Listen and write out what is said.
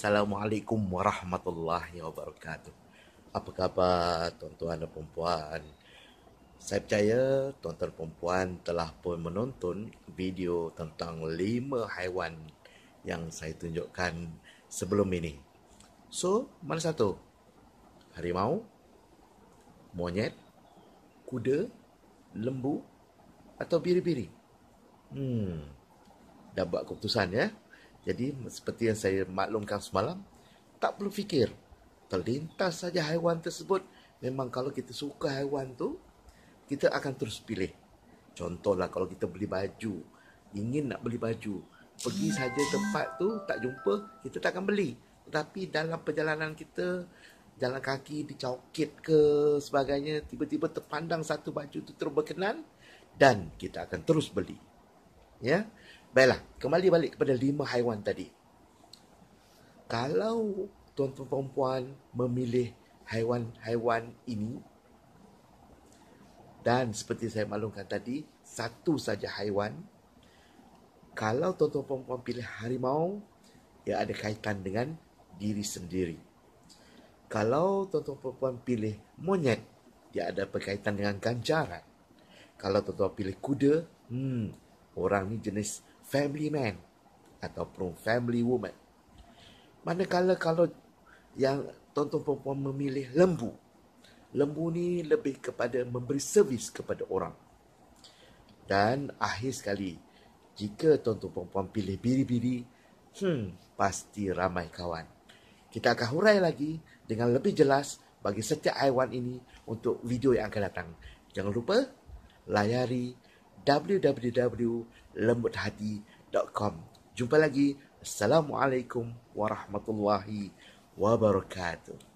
Assalamualaikum warahmatullahi wabarakatuh Apa khabar tuan-tuan dan perempuan Saya percaya tuan-tuan dan perempuan telah pun menonton video tentang 5 haiwan yang saya tunjukkan sebelum ini So, mana satu? Harimau Monyet Kuda Lembu Atau biri-biri Hmm Dah buat keputusan ya jadi seperti yang saya maklumkan semalam, tak perlu fikir. Terlintas saja haiwan tersebut. Memang kalau kita suka haiwan tu, kita akan terus pilih. Contohlah kalau kita beli baju, ingin nak beli baju, pergi saja tempat tu tak jumpa, kita tak akan beli. Tetapi dalam perjalanan kita jalan kaki dicaukit ke sebagainya, tiba-tiba terpandang satu baju tu terberkenan dan kita akan terus beli. Ya. Baiklah, kembali balik kepada lima haiwan tadi. Kalau tuan-tuan perempuan memilih haiwan-haiwan ini dan seperti saya maklumkan tadi, satu saja haiwan. Kalau tuan-tuan perempuan pilih harimau, ia ada kaitan dengan diri sendiri. Kalau tuan-tuan perempuan pilih monyet, ia ada berkaitan dengan ganjaran. Kalau tuan-tuan pilih kuda, hmm, orang ni jenis family man atau ataupun family woman. Manakala kalau yang tonton perempuan memilih lembu. Lembu ni lebih kepada memberi servis kepada orang. Dan akhir sekali, jika tonton perempuan pilih biri-biri, hmm, pasti ramai kawan. Kita akan hurai lagi dengan lebih jelas bagi setiap haiwan ini untuk video yang akan datang. Jangan lupa layari www.lembuthati.com. Jumpa lagi. Assalamualaikum warahmatullahi wabarakatuh.